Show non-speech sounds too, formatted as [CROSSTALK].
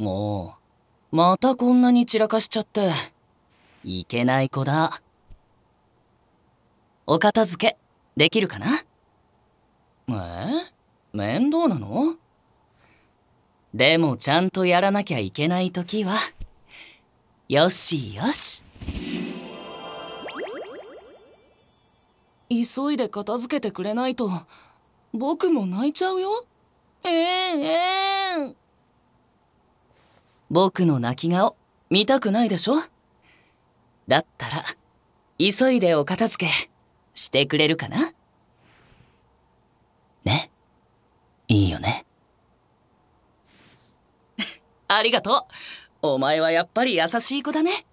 もう、またこんなに散らかしちゃって。いけない子だ。お片付け、できるかなえ面倒なのでもちゃんとやらなきゃいけない時は、よしよし。急いで片付けてくれないと、僕も泣いちゃうよ。えー、えー僕の泣き顔見たくないでしょだったら急いでお片付けしてくれるかなねいいよね [LAUGHS] ありがとうお前はやっぱり優しい子だね